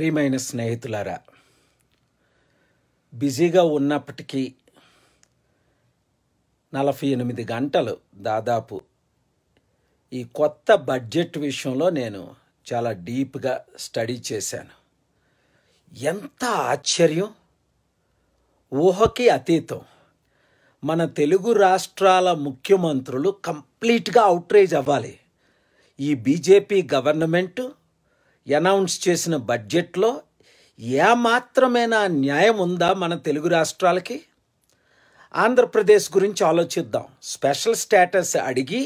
ప్రియమైన స్నేహితులారా బిజీగా ఉన్నప్పటికీ నలభై ఎనిమిది గంటలు దాదాపు ఈ కొత్త బడ్జెట్ విషయంలో నేను చాలా డీప్గా స్టడీ చేశాను ఎంత ఆశ్చర్యం ఊహకి అతీతం మన తెలుగు రాష్ట్రాల ముఖ్యమంత్రులు కంప్లీట్గా అవుట్రేజ్ అవ్వాలి ఈ బీజేపీ గవర్నమెంటు అనౌన్స్ చేసిన బడ్జెట్లో ఏమాత్రమైనా న్యాయం ఉందా మన తెలుగు రాష్ట్రాలకి ఆంధ్రప్రదేశ్ గురించి ఆలోచిద్దాం స్పెషల్ స్టేటస్ అడిగి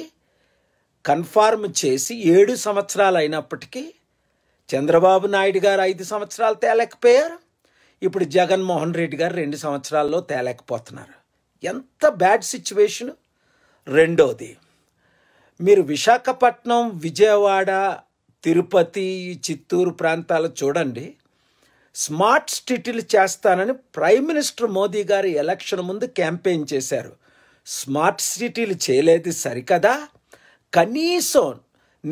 కన్ఫార్మ్ చేసి ఏడు సంవత్సరాలు అయినప్పటికీ చంద్రబాబు నాయుడు గారు ఐదు సంవత్సరాలు తేలేకపోయారు ఇప్పుడు జగన్మోహన్ రెడ్డి గారు రెండు సంవత్సరాల్లో తేలేకపోతున్నారు ఎంత బ్యాడ్ సిచ్యువేషను రెండోది మీరు విశాఖపట్నం విజయవాడ తిరుపతి చిత్తూరు ప్రాంతాలు చూడండి స్మార్ట్ సిటీలు చేస్తానని ప్రైమ్ మినిస్టర్ మోదీ గారు ఎలక్షన్ ముందు క్యాంపెయిన్ చేశారు స్మార్ట్ సిటీలు చేయలేదు సరికదా కనీసం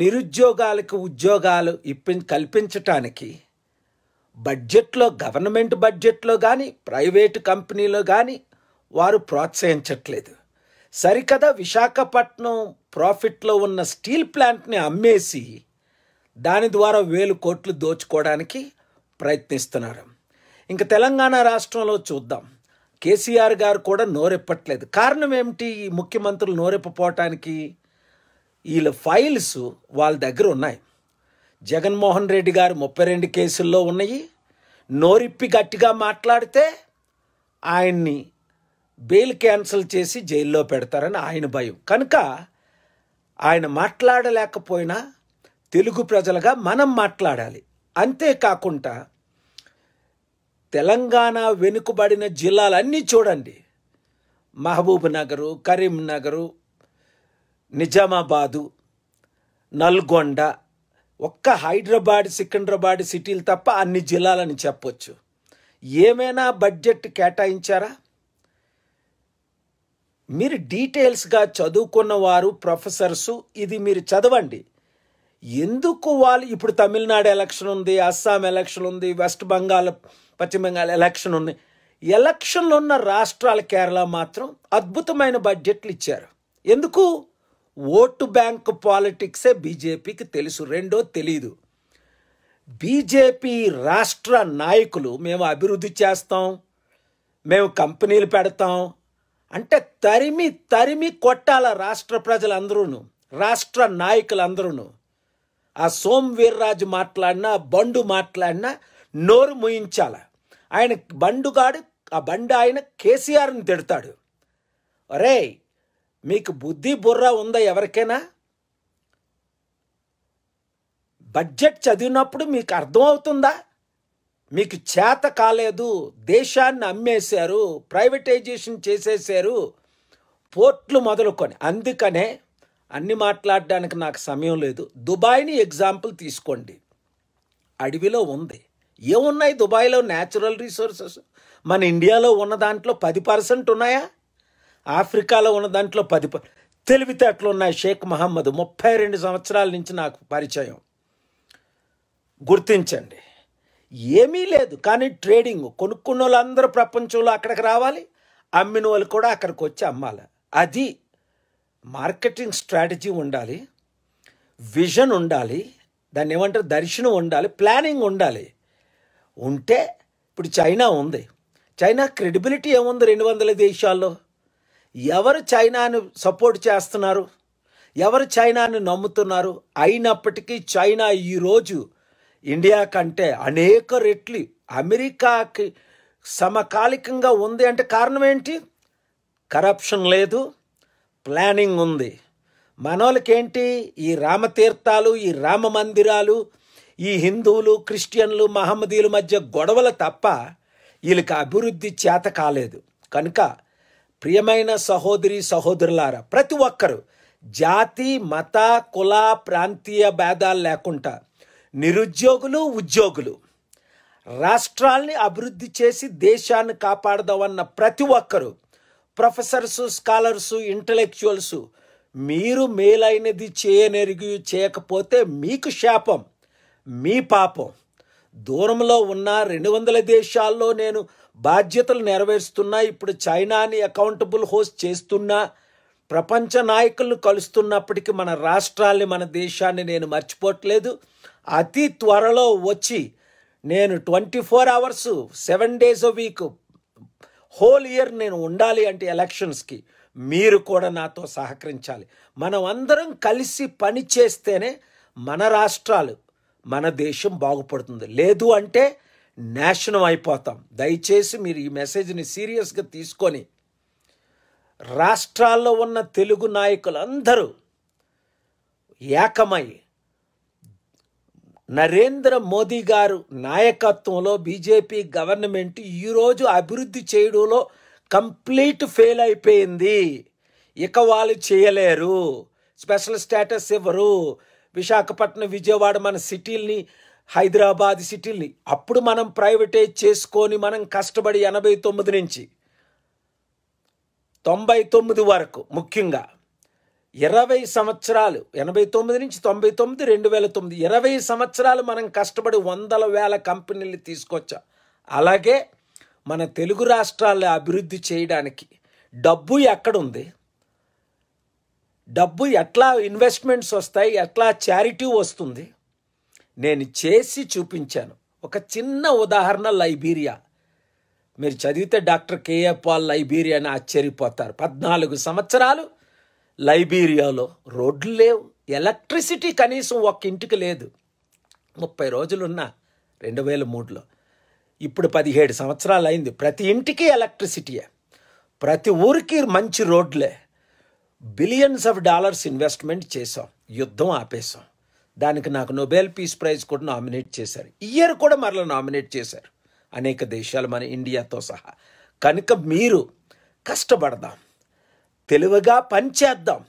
నిరుద్యోగాలకు ఉద్యోగాలు ఇప్పి కల్పించటానికి బడ్జెట్లో గవర్నమెంట్ బడ్జెట్లో కానీ ప్రైవేటు కంపెనీలో కానీ వారు ప్రోత్సహించట్లేదు సరికదా విశాఖపట్నం ప్రాఫిట్లో ఉన్న స్టీల్ ప్లాంట్ని అమ్మేసి దాని ద్వారా వేలు కోట్లు దోచుకోవడానికి ప్రయత్నిస్తున్నారు ఇంకా తెలంగాణ రాష్ట్రంలో చూద్దాం కేసీఆర్ గారు కూడా నోరెప్పట్లేదు కారణం ఏమిటి ఈ ముఖ్యమంత్రులు నోరెప్పపోవటానికి వీళ్ళ ఫైల్స్ వాళ్ళ దగ్గర ఉన్నాయి జగన్మోహన్ రెడ్డి గారు ముప్పై రెండు కేసుల్లో ఉన్నాయి నోరిప్పి గట్టిగా మాట్లాడితే ఆయన్ని బెయిల్ క్యాన్సిల్ చేసి జైల్లో పెడతారని ఆయన భయం కనుక ఆయన మాట్లాడలేకపోయినా తెలుగు ప్రజలుగా మనం మాట్లాడాలి అంతేకాకుండా తెలంగాణ వెనుకబడిన జిల్లాలన్నీ చూడండి మహబూబ్ నగరు కరీంనగరు నిజామాబాదు నల్గొండ ఒక్క హైదరాబాద్ సికింద్రాబాద్ సిటీలు తప్ప అన్ని జిల్లాలని చెప్పొచ్చు ఏమైనా బడ్జెట్ కేటాయించారా మీరు డీటెయిల్స్గా చదువుకున్న వారు ప్రొఫెసర్సు ఇది మీరు చదవండి ఎందుకు వాళ్ళు ఇప్పుడు తమిళనాడు ఎలక్షన్ ఉంది అస్సాం ఎలక్షన్ ఉంది వెస్ట్ బెంగాల్ పశ్చిమ బెంగాల్ ఎలక్షన్ ఉంది ఎలక్షన్లు ఉన్న రాష్ట్రాల కేరళ మాత్రం అద్భుతమైన బడ్జెట్లు ఇచ్చారు ఎందుకు ఓటు బ్యాంక్ పాలిటిక్సే బీజేపీకి తెలుసు రెండో తెలీదు బీజేపీ రాష్ట్ర నాయకులు మేము అభివృద్ధి చేస్తాం మేము కంపెనీలు పెడతాం అంటే తరిమి తరిమి కొట్టాల రాష్ట్ర ప్రజలందరూను రాష్ట్ర నాయకులందరూను ఆ సోమ్ వీర్రాజు మాట్లాడినా బండు మాట్లాడినా నోరు ముయించాల ఆయన బండుగాడు ఆ బండు ఆయన కేసీఆర్ని తిడతాడు అరే మీకు బుద్ధి బుర్ర ఉందా ఎవరికైనా బడ్జెట్ చదివినప్పుడు మీకు అర్థమవుతుందా మీకు చేత కాలేదు దేశాన్ని అమ్మేశారు ప్రైవేటైజేషన్ చేసేసారు పోర్ట్లు మొదలుకొని అందుకనే అన్ని మాట్లాడడానికి నాకు సమయం లేదు దుబాయ్ని ఎగ్జాంపుల్ తీసుకోండి అడవిలో ఉంది ఏమున్నాయి దుబాయ్లో న్యాచురల్ రిసోర్సెస్ మన ఇండియాలో ఉన్న దాంట్లో పది పర్సెంట్ ఉన్నాయా ఆఫ్రికాలో ఉన్న దాంట్లో పది తెలివితేటలు ఉన్నాయి షేక్ మహమ్మద్ ముప్పై రెండు సంవత్సరాల నుంచి నాకు పరిచయం గుర్తించండి ఏమీ లేదు కానీ ట్రేడింగ్ కొనుక్కున్న వాళ్ళందరూ ప్రపంచంలో అక్కడికి రావాలి అమ్మిన వాళ్ళు కూడా అక్కడికి వచ్చి అమ్మాలి అది మార్కెటింగ్ స్ట్రాటజీ ఉండాలి విజన్ ఉండాలి దాన్ని ఏమంటారు దర్శనం ఉండాలి ప్లానింగ్ ఉండాలి ఉంటే ఇప్పుడు చైనా ఉంది చైనా క్రెడిబిలిటీ ఏముంది రెండు వందల దేశాల్లో ఎవరు చైనాను సపోర్ట్ చేస్తున్నారు ఎవరు చైనాను నమ్ముతున్నారు అయినప్పటికీ చైనా ఈరోజు ఇండియా కంటే అనేక రెట్లు అమెరికాకి సమకాలికంగా ఉంది అంటే కారణం ఏంటి కరప్షన్ లేదు ప్లానింగ్ ఉంది మనోళ్ళకేంటి ఈ రామతీర్థాలు ఈ రామ మందిరాలు ఈ హిందువులు క్రిస్టియన్లు మహమ్మదీల మధ్య గొడవల తప్ప వీళ్ళకి అభివృద్ధి చేత కాలేదు కనుక ప్రియమైన సహోదరి సహోదరులారా ప్రతి ఒక్కరూ జాతి మత కుల ప్రాంతీయ భేదాలు లేకుండా నిరుద్యోగులు ఉద్యోగులు రాష్ట్రాల్ని అభివృద్ధి చేసి దేశాన్ని కాపాడదామన్న ప్రతి ఒక్కరూ ప్రొఫెసర్స్ స్కాలర్స్ ఇంటలెక్చువల్స్ మీరు మేలైనది చేయనెరిగి చేయకపోతే మీకు శాపం మీ పాపం దూరంలో ఉన్న రెండు వందల దేశాల్లో నేను బాధ్యతలు నెరవేరుస్తున్నా ఇప్పుడు చైనాని అకౌంటబుల్ హోస్ట్ చేస్తున్నా ప్రపంచ నాయకులను కలుస్తున్నప్పటికీ మన రాష్ట్రాల్ని మన దేశాన్ని నేను మర్చిపోవట్లేదు అతి త్వరలో వచ్చి నేను twenty four hours seven days week whole year నేను ఉండాలి అంటే ఎలక్షన్స్కి మీరు కూడా నాతో సహకరించాలి మనం అందరం కలిసి పని చేస్తేనే మన రాష్ట్రాలు మన దేశం బాగుపడుతుంది లేదు అంటే నేషనం అయిపోతాం దయచేసి మీరు ఈ మెసేజ్ని సీరియస్గా తీసుకొని రాష్ట్రాల్లో ఉన్న తెలుగు నాయకులందరూ ఏకమై నరేంద్ర మోదీ గారు నాయకత్వంలో బీజేపీ గవర్నమెంట్ ఈరోజు అభివృద్ధి చేయడంలో కంప్లీట్ ఫెయిల్ అయిపోయింది ఇక వాళ్ళు చేయలేరు స్పెషల్ స్టేటస్ ఇవ్వరు విశాఖపట్నం విజయవాడ మన సిటీల్ని హైదరాబాద్ సిటీల్ని అప్పుడు మనం ప్రైవేటైజ్ చేసుకొని మనం కష్టపడి ఎనభై తొమ్మిది నుంచి తొంభై తొమ్మిది వరకు ముఖ్యంగా ఇరవై సంవత్సరాలు ఎనభై తొమ్మిది నుంచి తొంభై తొమ్మిది రెండు వేల తొమ్మిది ఇరవై సంవత్సరాలు మనం కష్టపడి వందల వేల కంపెనీలు తీసుకొచ్చాం అలాగే మన తెలుగు రాష్ట్రాల్లో అభివృద్ధి చేయడానికి డబ్బు ఎక్కడుంది డబ్బు ఎట్లా ఇన్వెస్ట్మెంట్స్ వస్తాయి ఎట్లా చారిటీ వస్తుంది నేను చేసి చూపించాను ఒక చిన్న ఉదాహరణ లైబీరియా మీరు చదివితే డాక్టర్ కేఏ పాల్ లైబీరియాని ఆశ్చర్యపోతారు పద్నాలుగు సంవత్సరాలు లైబీరియాలో రోడ్లు లేవు ఎలక్ట్రిసిటీ కనీసం ఒక్క ఇంటికి లేదు ముప్పై రోజులున్న రెండు వేల మూడులో ఇప్పుడు పదిహేడు సంవత్సరాలు అయింది ప్రతి ఇంటికి ఎలక్ట్రిసిటీయే ప్రతి ఊరికి మంచి రోడ్లే బిలియన్స్ ఆఫ్ డాలర్స్ ఇన్వెస్ట్మెంట్ చేసాం యుద్ధం ఆపేసాం దానికి నాకు నోబెల్ పీస్ ప్రైజ్ కూడా నామినేట్ చేశారు ఇయర్ కూడా మరలా నామినేట్ చేశారు అనేక దేశాలు మన ఇండియాతో సహా కనుక మీరు కష్టపడదాం తెలివిగా పనిచేద్దాం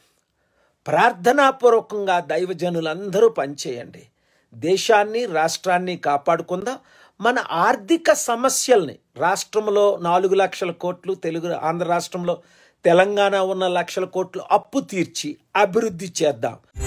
ప్రార్థనాపూర్వకంగా దైవజనులందరూ పనిచేయండి దేశాన్ని రాష్ట్రాన్ని కాపాడుకుందాం మన ఆర్థిక సమస్యల్ని రాష్ట్రంలో నాలుగు లక్షల కోట్లు తెలుగు ఆంధ్ర రాష్ట్రంలో తెలంగాణ ఉన్న లక్షల కోట్లు అప్పు తీర్చి అభివృద్ధి చేద్దాం